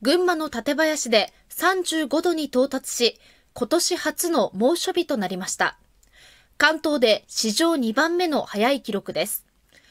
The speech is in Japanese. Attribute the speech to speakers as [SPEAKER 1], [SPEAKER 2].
[SPEAKER 1] 群馬の館林で35度に到達し、今年初の猛暑日となりました。関東で史上2番目の早い記録です。